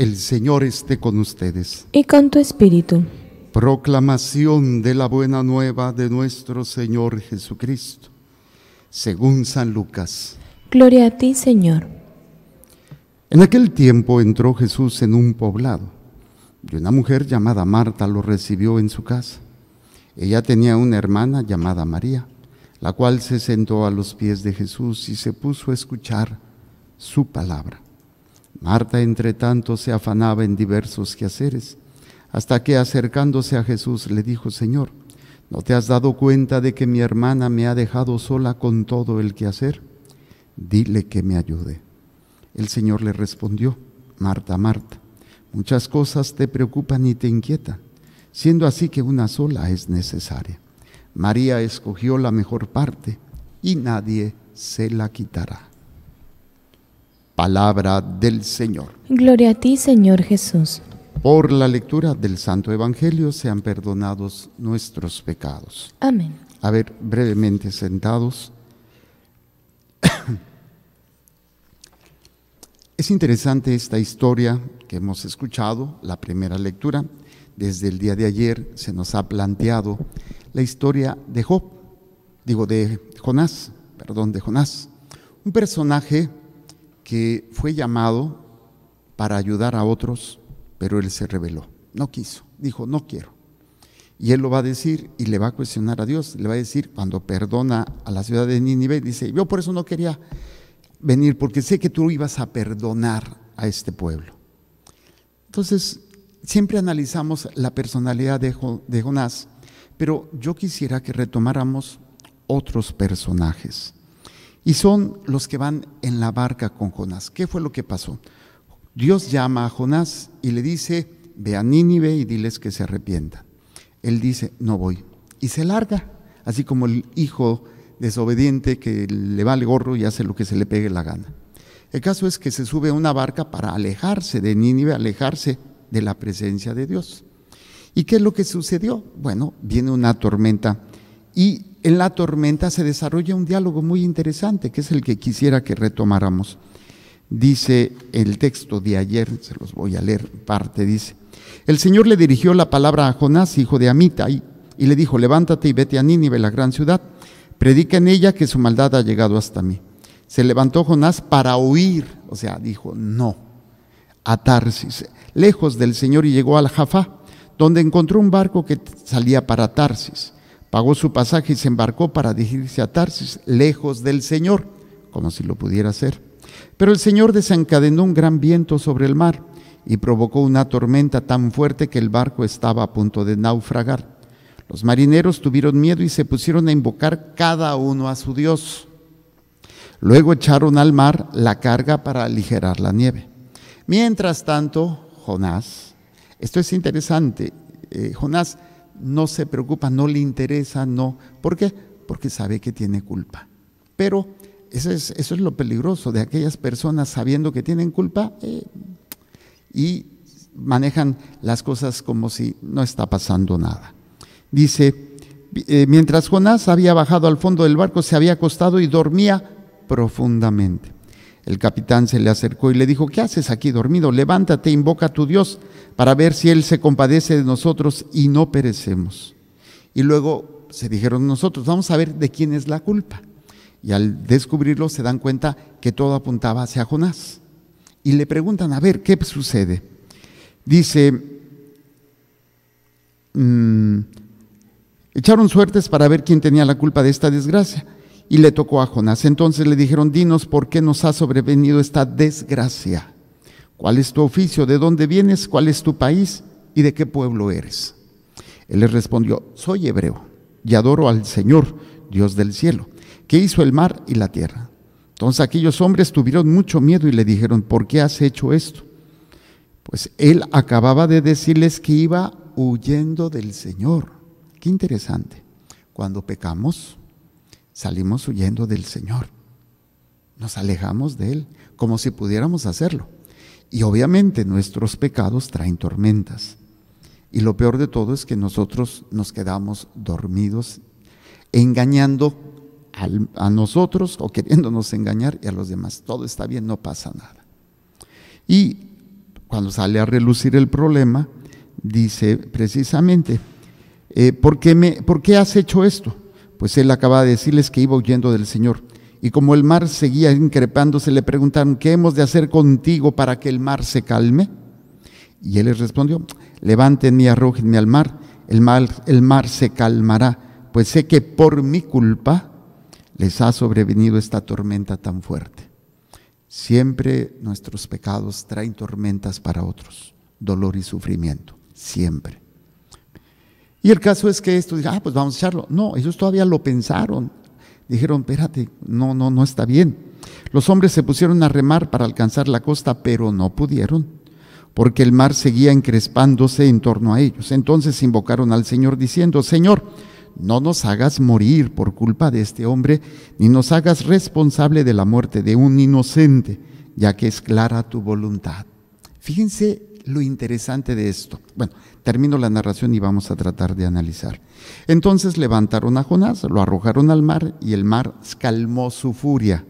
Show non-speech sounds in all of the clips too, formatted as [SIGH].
El Señor esté con ustedes. Y con tu espíritu. Proclamación de la buena nueva de nuestro Señor Jesucristo, según San Lucas. Gloria a ti, Señor. En aquel tiempo entró Jesús en un poblado y una mujer llamada Marta lo recibió en su casa. Ella tenía una hermana llamada María, la cual se sentó a los pies de Jesús y se puso a escuchar su palabra. Marta, entre tanto, se afanaba en diversos quehaceres, hasta que acercándose a Jesús le dijo, Señor, ¿no te has dado cuenta de que mi hermana me ha dejado sola con todo el quehacer? Dile que me ayude. El Señor le respondió, Marta, Marta, muchas cosas te preocupan y te inquietan, siendo así que una sola es necesaria. María escogió la mejor parte y nadie se la quitará. Palabra del Señor. Gloria a ti, Señor Jesús. Por la lectura del Santo Evangelio sean perdonados nuestros pecados. Amén. A ver, brevemente sentados. [COUGHS] es interesante esta historia que hemos escuchado, la primera lectura. Desde el día de ayer se nos ha planteado la historia de Job, digo de Jonás, perdón, de Jonás, un personaje que fue llamado para ayudar a otros, pero él se rebeló, no quiso, dijo, no quiero. Y él lo va a decir y le va a cuestionar a Dios, le va a decir, cuando perdona a la ciudad de Nínive, dice, yo por eso no quería venir, porque sé que tú ibas a perdonar a este pueblo. Entonces, siempre analizamos la personalidad de, de Jonás, pero yo quisiera que retomáramos otros personajes y son los que van en la barca con Jonás. ¿Qué fue lo que pasó? Dios llama a Jonás y le dice, ve a Nínive y diles que se arrepienta. Él dice, no voy. Y se larga, así como el hijo desobediente que le va el gorro y hace lo que se le pegue la gana. El caso es que se sube a una barca para alejarse de Nínive, alejarse de la presencia de Dios. ¿Y qué es lo que sucedió? Bueno, viene una tormenta y en la tormenta se desarrolla un diálogo muy interesante, que es el que quisiera que retomáramos. Dice el texto de ayer, se los voy a leer parte, dice, el Señor le dirigió la palabra a Jonás, hijo de Amitai, y le dijo, levántate y vete a Nínive, la gran ciudad, predica en ella que su maldad ha llegado hasta mí. Se levantó Jonás para huir, o sea, dijo, no, a Tarsis, lejos del Señor y llegó al Jafá, donde encontró un barco que salía para Tarsis Pagó su pasaje y se embarcó para dirigirse a Tarsis, lejos del Señor, como si lo pudiera hacer. Pero el Señor desencadenó un gran viento sobre el mar y provocó una tormenta tan fuerte que el barco estaba a punto de naufragar. Los marineros tuvieron miedo y se pusieron a invocar cada uno a su Dios. Luego echaron al mar la carga para aligerar la nieve. Mientras tanto, Jonás, esto es interesante, eh, Jonás no se preocupa, no le interesa, no. ¿Por qué? Porque sabe que tiene culpa. Pero eso es, lo peligroso de aquellas personas sabiendo que tienen culpa eh, y manejan las cosas como si no está pasando nada. Dice, eh, mientras Jonás había bajado al fondo del barco, se había acostado y dormía profundamente. El capitán se le acercó y le dijo, ¿qué haces aquí dormido? Levántate, invoca a tu Dios para ver si Él se compadece de nosotros y no perecemos. Y luego se dijeron nosotros, vamos a ver de quién es la culpa. Y al descubrirlo se dan cuenta que todo apuntaba hacia Jonás. Y le preguntan, a ver, ¿qué sucede? Dice, mm, echaron suertes para ver quién tenía la culpa de esta desgracia y le tocó a Jonás. Entonces le dijeron, dinos por qué nos ha sobrevenido esta desgracia. ¿Cuál es tu oficio? ¿De dónde vienes? ¿Cuál es tu país? ¿Y de qué pueblo eres? Él les respondió, soy hebreo y adoro al Señor, Dios del cielo, que hizo el mar y la tierra. Entonces aquellos hombres tuvieron mucho miedo y le dijeron, ¿por qué has hecho esto? Pues él acababa de decirles que iba huyendo del Señor. Qué interesante. Cuando pecamos, salimos huyendo del Señor. Nos alejamos de Él, como si pudiéramos hacerlo. Y obviamente nuestros pecados traen tormentas. Y lo peor de todo es que nosotros nos quedamos dormidos, engañando a nosotros o queriéndonos engañar y a los demás. Todo está bien, no pasa nada. Y cuando sale a relucir el problema, dice precisamente, eh, me, ¿por qué has hecho esto? pues él acaba de decirles que iba huyendo del Señor. Y como el mar seguía increpándose, le preguntaron, ¿qué hemos de hacer contigo para que el mar se calme? Y él les respondió, levántenme y arrójenme al el mar, el mar se calmará, pues sé que por mi culpa les ha sobrevenido esta tormenta tan fuerte. Siempre nuestros pecados traen tormentas para otros, dolor y sufrimiento, siempre. Y el caso es que esto, ah, pues vamos a echarlo. No, ellos todavía lo pensaron. Dijeron, espérate, no, no, no está bien. Los hombres se pusieron a remar para alcanzar la costa, pero no pudieron, porque el mar seguía encrespándose en torno a ellos. Entonces invocaron al Señor diciendo, Señor, no nos hagas morir por culpa de este hombre, ni nos hagas responsable de la muerte de un inocente, ya que es clara tu voluntad. Fíjense lo interesante de esto. Bueno, termino la narración y vamos a tratar de analizar. Entonces levantaron a Jonás, lo arrojaron al mar y el mar calmó su furia.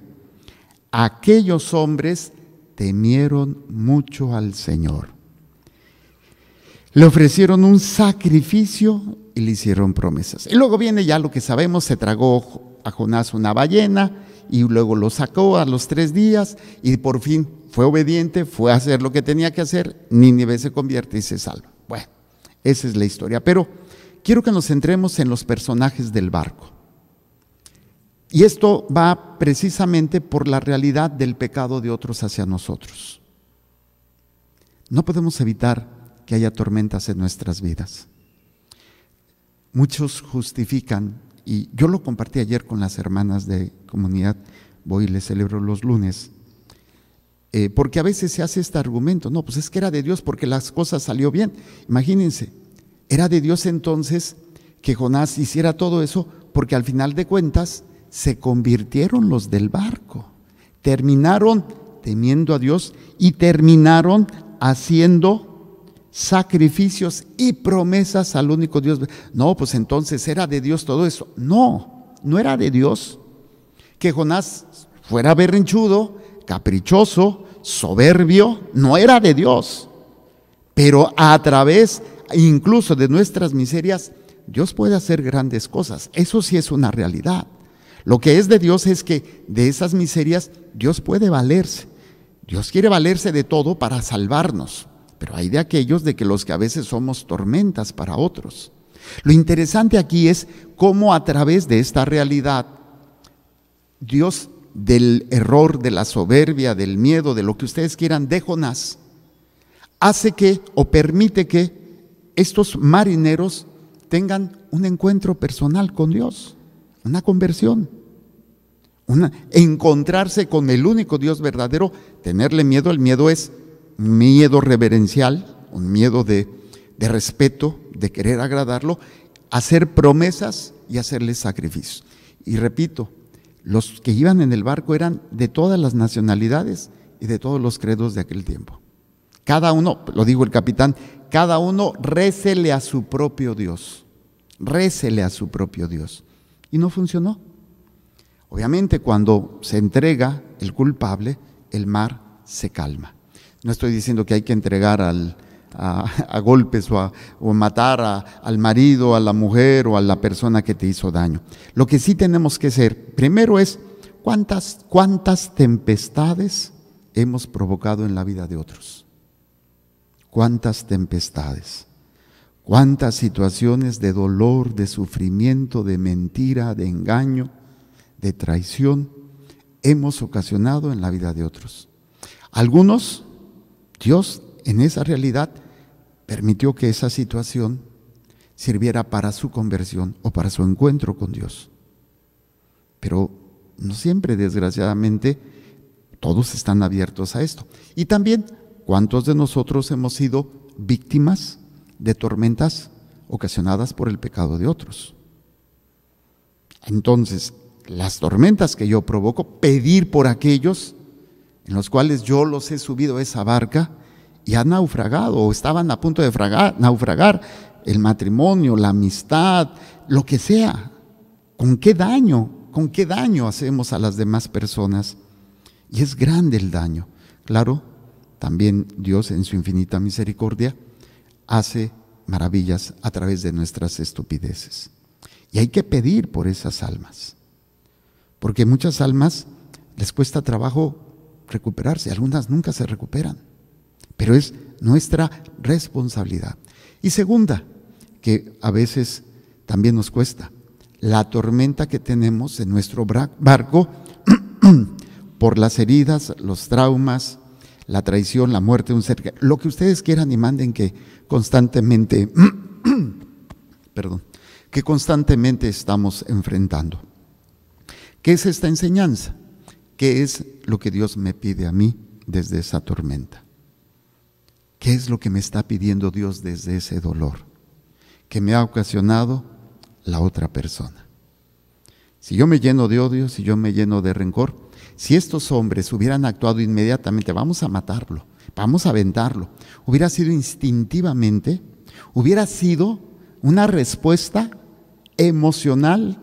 Aquellos hombres temieron mucho al Señor. Le ofrecieron un sacrificio y le hicieron promesas. Y luego viene ya lo que sabemos, se tragó a Jonás una ballena y luego lo sacó a los tres días y por fin fue obediente, fue a hacer lo que tenía que hacer, Nínive se convierte y se salva. Bueno, esa es la historia. Pero quiero que nos centremos en los personajes del barco. Y esto va precisamente por la realidad del pecado de otros hacia nosotros. No podemos evitar que haya tormentas en nuestras vidas. Muchos justifican, y yo lo compartí ayer con las hermanas de comunidad, voy y les celebro los lunes, eh, porque a veces se hace este argumento, no, pues es que era de Dios porque las cosas salió bien. Imagínense, era de Dios entonces que Jonás hiciera todo eso porque al final de cuentas se convirtieron los del barco, terminaron temiendo a Dios y terminaron haciendo sacrificios y promesas al único Dios. No, pues entonces era de Dios todo eso. No, no era de Dios. Que Jonás fuera berrinchudo, caprichoso, soberbio, no era de Dios. Pero a través incluso de nuestras miserias, Dios puede hacer grandes cosas. Eso sí es una realidad. Lo que es de Dios es que de esas miserias Dios puede valerse. Dios quiere valerse de todo para salvarnos, pero hay de aquellos de que los que a veces somos tormentas para otros. Lo interesante aquí es cómo a través de esta realidad Dios del error, de la soberbia, del miedo, de lo que ustedes quieran, de Jonás, hace que o permite que estos marineros tengan un encuentro personal con Dios, una conversión, encontrarse con el único Dios verdadero, tenerle miedo, el miedo es miedo reverencial, un miedo de, de respeto, de querer agradarlo, hacer promesas y hacerle sacrificios. Y repito, los que iban en el barco eran de todas las nacionalidades y de todos los credos de aquel tiempo. Cada uno, lo dijo el capitán, cada uno récele a su propio Dios. Récele a su propio Dios. Y no funcionó. Obviamente cuando se entrega el culpable, el mar se calma. No estoy diciendo que hay que entregar al, a, golpes o a matar al marido, a la mujer o a la persona que te hizo daño. Lo que sí tenemos que hacer, primero es cuántas, cuántas tempestades hemos provocado en la vida de otros. Cuántas tempestades, cuántas situaciones de dolor, de sufrimiento, de mentira, de engaño, de traición hemos ocasionado en la vida de otros. Algunos, Dios en esa realidad permitió que esa situación sirviera para su conversión o para su encuentro con Dios. Pero no siempre, desgraciadamente, todos están abiertos a esto. Y también, ¿cuántos de nosotros hemos sido víctimas de tormentas ocasionadas por el pecado de otros? Entonces, las tormentas que yo provoco, pedir por aquellos en los cuales yo los he subido a esa barca, y naufragado o estaban a punto de naufragar el matrimonio, la amistad, lo que sea. ¿Con qué daño? ¿Con qué daño hacemos a las demás personas? Y es grande el daño. Claro, también Dios en su infinita misericordia hace maravillas a través de nuestras estupideces. Y hay que pedir por esas almas, porque muchas almas les cuesta trabajo recuperarse, algunas nunca se recuperan pero es nuestra responsabilidad. Y segunda, que a veces también nos cuesta, la tormenta que tenemos en nuestro barco [CLEARS THROAT] por las heridas, los traumas, la traición, la muerte de un ser, lo que ustedes quieran y manden que constantemente, [CLEARS THROAT] perdón, que constantemente estamos enfrentando. ¿Qué es esta enseñanza? ¿Qué es lo que Dios me pide a mí desde esa tormenta? es lo que me está pidiendo Dios desde ese dolor que me ha ocasionado la otra persona? Si yo me lleno de odio, si yo me lleno de rencor, si estos hombres hubieran actuado inmediatamente, vamos a matarlo, vamos a aventarlo, hubiera sido instintivamente, hubiera sido una respuesta emocional,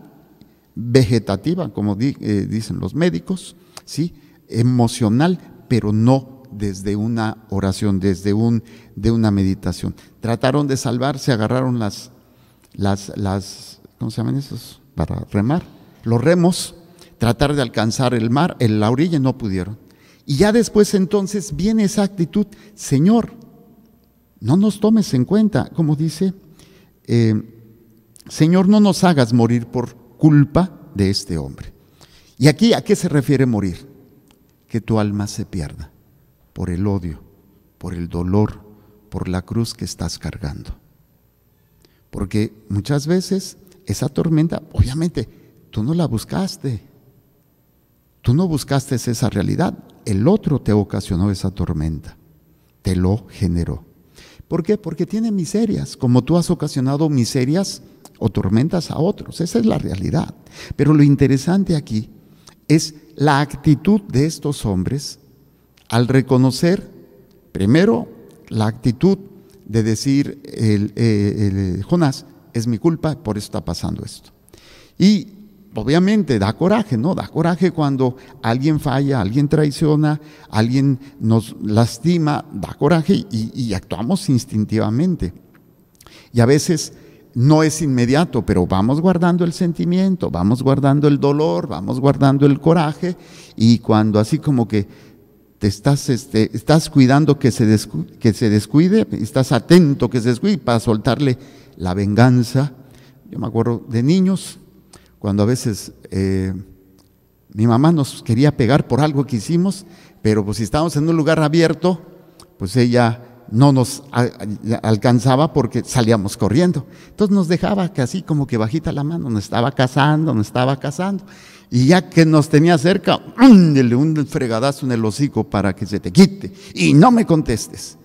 vegetativa, como eh, dicen los médicos, ¿sí? emocional, pero no desde una oración, desde un, de una meditación. Trataron de salvarse, agarraron las, las, las, ¿cómo se llaman esos? Para remar, los remos, tratar de alcanzar el mar, en la orilla no pudieron. Y ya después entonces viene esa actitud, Señor, no nos tomes en cuenta, como dice, eh, Señor, no nos hagas morir por culpa de este hombre. ¿Y aquí a qué se refiere morir? Que tu alma se pierda por el odio, por el dolor, por la cruz que estás cargando. Porque muchas veces esa tormenta, obviamente, tú no la buscaste. Tú no buscaste esa realidad. El otro te ocasionó esa tormenta. Te lo generó. ¿Por qué? Porque tiene miserias, como tú has ocasionado miserias o tormentas a otros. Esa es la realidad. Pero lo interesante aquí es la actitud de estos hombres al reconocer, primero, la actitud de decir, el, eh, eh, Jonás, es mi culpa, por eso está pasando esto. Y obviamente da coraje, ¿no? Da coraje cuando alguien falla, alguien traiciona, alguien nos lastima, da coraje y actuamos instintivamente. Y a veces no es inmediato, pero vamos guardando el sentimiento, vamos guardando el dolor, vamos guardando el coraje y cuando así como que te estás, este, estás cuidando que se, descuide, que se descuide, estás atento que se descuide para soltarle la venganza. Yo me acuerdo de niños, cuando a veces eh, mi mamá nos quería pegar por algo que hicimos, pero pues si estábamos en un lugar abierto, pues ella no nos alcanzaba porque salíamos corriendo. Entonces nos dejaba que así como que bajita la mano, nos estaba cazando, nos estaba cazando. Y ya que nos tenía cerca, un fregadazo en el hocico para que se te quite y no me contestes.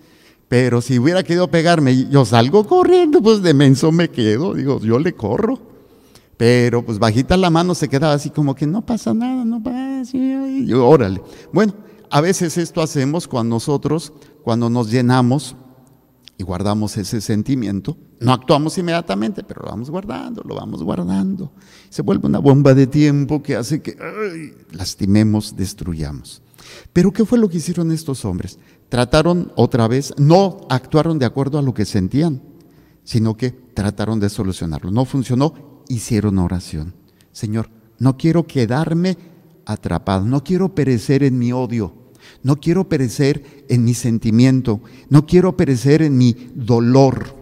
Pero si hubiera querido pegarme, yo salgo corriendo, pues de menso me quedo, digo, yo le corro. Pero pues bajita la mano se quedaba así como que no pasa nada, no pasa, y yo, órale. Bueno, a veces esto hacemos cuando nosotros, cuando nos llenamos y guardamos ese sentimiento. No actuamos inmediatamente, pero lo vamos guardando, lo vamos guardando. Se vuelve una bomba de tiempo que hace que lastimemos, destruyamos. Pero ¿qué fue lo que hicieron estos hombres? Trataron otra vez, no actuaron de acuerdo a lo que sentían, sino que trataron de solucionarlo. No funcionó, hicieron oración. Señor, no quiero quedarme atrapado, no quiero perecer en mi odio no quiero perecer en mi sentimiento, no quiero perecer en mi dolor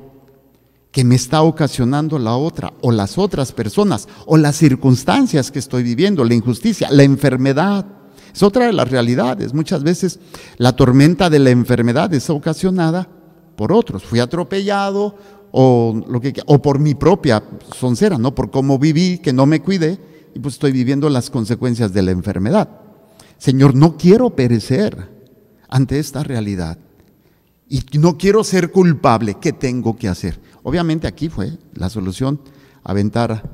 que me está ocasionando la otra o las otras personas o las circunstancias que estoy viviendo, la injusticia, la enfermedad. Es otra de las realidades. Muchas veces la tormenta de la enfermedad es ocasionada por otros. Fui atropellado o lo que o por mi propia soncera, no por cómo viví, que no me cuidé y pues estoy viviendo las consecuencias de la enfermedad. Señor, no quiero perecer ante esta realidad. Y no quiero ser culpable. ¿Qué tengo que hacer? Obviamente aquí fue la solución, aventar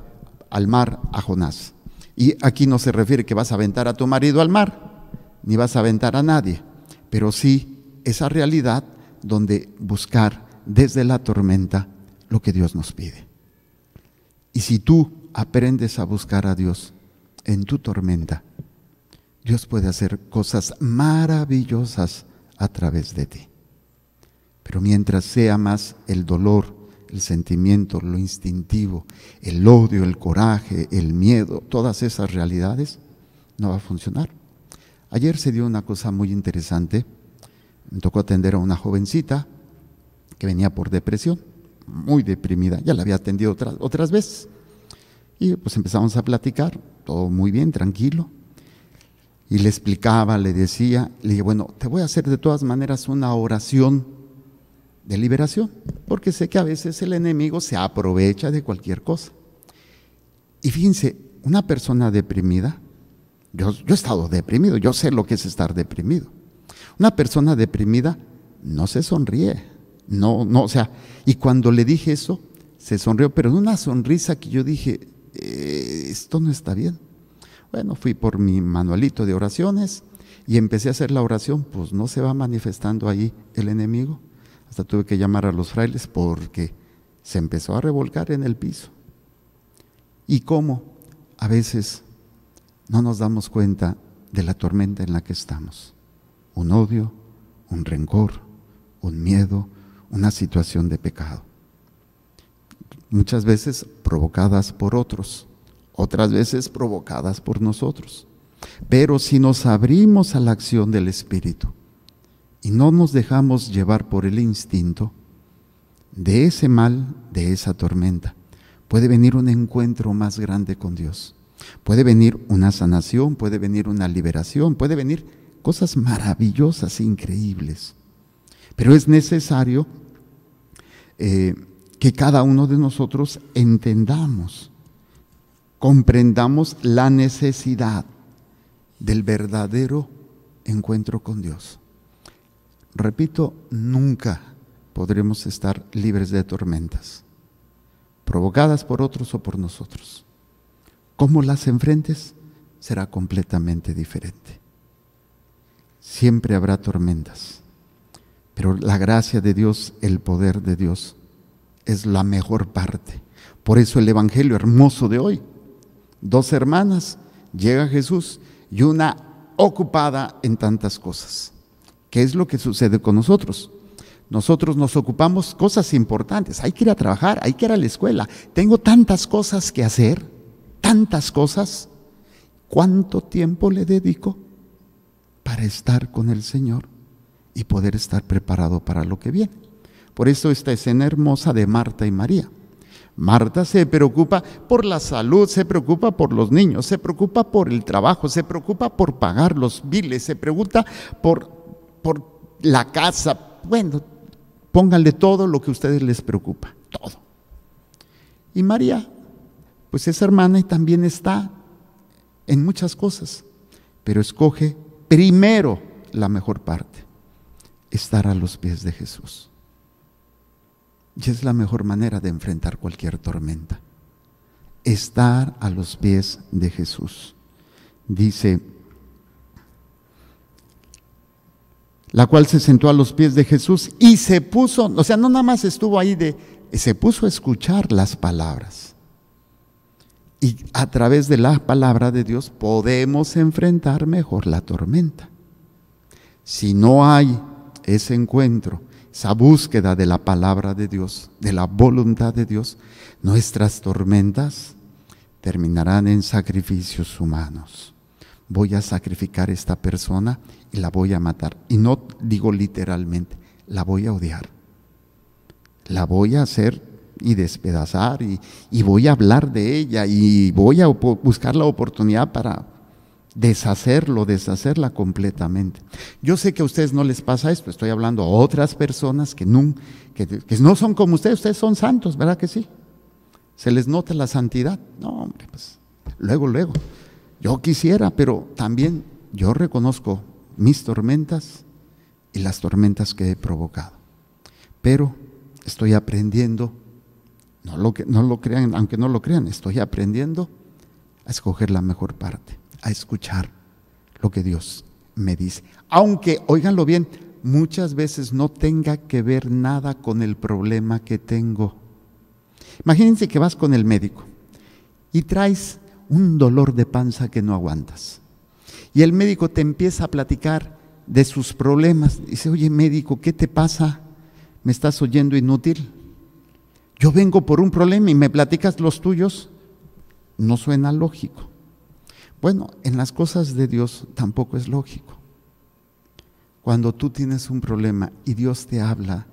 al mar a Jonás. Y aquí no se refiere que vas a aventar a tu marido al mar, ni vas a aventar a nadie, pero sí esa realidad donde buscar desde la tormenta lo que Dios nos pide. Y si tú aprendes a buscar a Dios en tu tormenta, Dios puede hacer cosas maravillosas a través de ti. Pero mientras sea más el dolor, el sentimiento, lo instintivo, el odio, el coraje, el miedo, todas esas realidades, no va a funcionar. Ayer se dio una cosa muy interesante. Me tocó atender a una jovencita que venía por depresión, muy deprimida. Ya la había atendido otras, otras veces. Y pues empezamos a platicar, todo muy bien, tranquilo y le explicaba, le decía, le dije, bueno, te voy a hacer de todas maneras una oración de liberación, porque sé que a veces el enemigo se aprovecha de cualquier cosa. Y fíjense, una persona deprimida, yo, he estado deprimido, yo sé lo que es estar deprimido. Una persona deprimida no se sonríe, no, no, o sea, y cuando le dije eso, se sonrió, pero una sonrisa que yo dije, eh, esto no está bien. Bueno, fui por mi manualito de oraciones y empecé a hacer la oración, pues no se va manifestando ahí el enemigo. Hasta tuve que llamar a los frailes porque se empezó a revolcar en el piso. ¿Y cómo? A veces no nos damos cuenta de la tormenta en la que estamos. Un odio, un rencor, un miedo, una situación de pecado. Muchas veces provocadas por otros otras veces provocadas por nosotros. Pero si nos abrimos a la acción del Espíritu y no nos dejamos llevar por el instinto, de ese mal, de esa tormenta, puede venir un encuentro más grande con Dios. Puede venir una sanación, puede venir una liberación, puede venir cosas maravillosas, increíbles. Pero es necesario eh, que cada uno de nosotros entendamos comprendamos la necesidad del verdadero encuentro con Dios. Repito, nunca podremos estar libres de tormentas, provocadas por otros o por nosotros. Cómo las enfrentes será completamente diferente. Siempre habrá tormentas, pero la gracia de Dios, el poder de Dios, es la mejor parte. Por eso el Evangelio hermoso de hoy dos hermanas, llega Jesús y una ocupada en tantas cosas. ¿Qué es lo que sucede con nosotros? Nosotros nos ocupamos cosas importantes. Hay que ir a trabajar, hay que ir a la escuela. Tengo tantas cosas que hacer, tantas cosas. ¿Cuánto tiempo le dedico para estar con el Señor y poder estar preparado para lo que viene? Por eso esta escena hermosa de Marta y María. Marta se preocupa por la salud, se preocupa por los niños, se preocupa por el trabajo, se preocupa por pagar los biles, se pregunta por, por la casa. Bueno, pónganle todo lo que a ustedes les preocupa, todo. Y María, pues es hermana y también está en muchas cosas, pero escoge primero la mejor parte, estar a los pies de Jesús. Y es la mejor manera de enfrentar cualquier tormenta. Estar a los pies de Jesús. Dice, la cual se sentó a los pies de Jesús y se puso, o sea, no nada más estuvo ahí de, se puso a escuchar las palabras. Y a través de la palabra de Dios podemos enfrentar mejor la tormenta. Si no hay ese encuentro esa búsqueda de la palabra de Dios, de la voluntad de Dios, nuestras tormentas terminarán en sacrificios humanos. Voy a sacrificar a esta persona y la voy a matar. Y no digo literalmente, la voy a odiar. La voy a hacer y despedazar y, y voy a hablar de ella y voy a buscar la oportunidad para deshacerlo, deshacerla completamente. Yo sé que a ustedes no les pasa esto, estoy hablando a otras personas que, no, son como ustedes, ustedes son santos, ¿verdad que sí? Se les nota la santidad. No, hombre, pues luego, luego. Yo quisiera, pero también yo reconozco mis tormentas y las tormentas que he provocado. Pero estoy aprendiendo, no lo, no lo crean, aunque no lo crean, estoy aprendiendo a escoger la mejor parte a escuchar lo que Dios me dice. Aunque, óiganlo bien, muchas veces no tenga que ver nada con el problema que tengo. Imagínense que vas con el médico y traes un dolor de panza que no aguantas. Y el médico te empieza a platicar de sus problemas. Dice, oye médico, ¿qué te pasa? ¿Me estás oyendo inútil? Yo vengo por un problema y me platicas los tuyos. No suena lógico. Bueno, en las cosas de Dios tampoco es lógico. Cuando tú tienes un problema y Dios te habla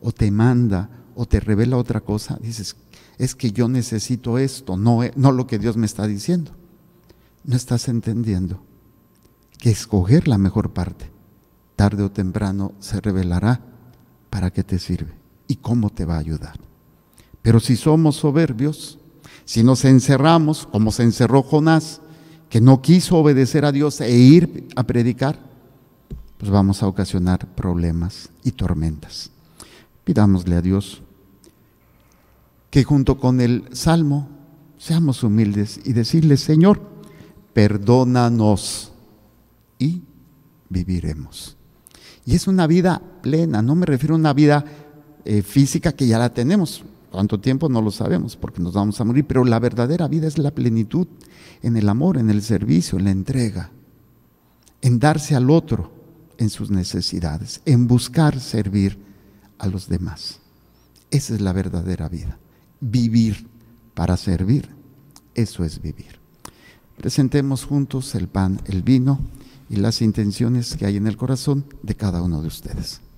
o te manda o te revela otra cosa, dices, es que yo necesito esto, no, eh, no lo que Dios me está diciendo. No estás entendiendo que escoger la mejor parte, tarde o temprano, se revelará para qué te sirve y cómo te va a ayudar. Pero si somos soberbios, si nos encerramos, como se encerró Jonás, que no quiso obedecer a Dios e ir a predicar, pues vamos a ocasionar problemas y tormentas. Pidámosle a Dios que junto con el Salmo seamos humildes y decirle, Señor, perdónanos y viviremos. Y es una vida plena, no me refiero a una vida eh, física que ya la tenemos, ¿Cuánto tiempo? No lo sabemos porque nos vamos a morir, pero la verdadera vida es la plenitud en el amor, en el servicio, en la entrega, en darse al otro en sus necesidades, en buscar servir a los demás. Esa es la verdadera vida. Vivir para servir, eso es vivir. Presentemos juntos el pan, el vino y las intenciones que hay en el corazón de cada uno de ustedes.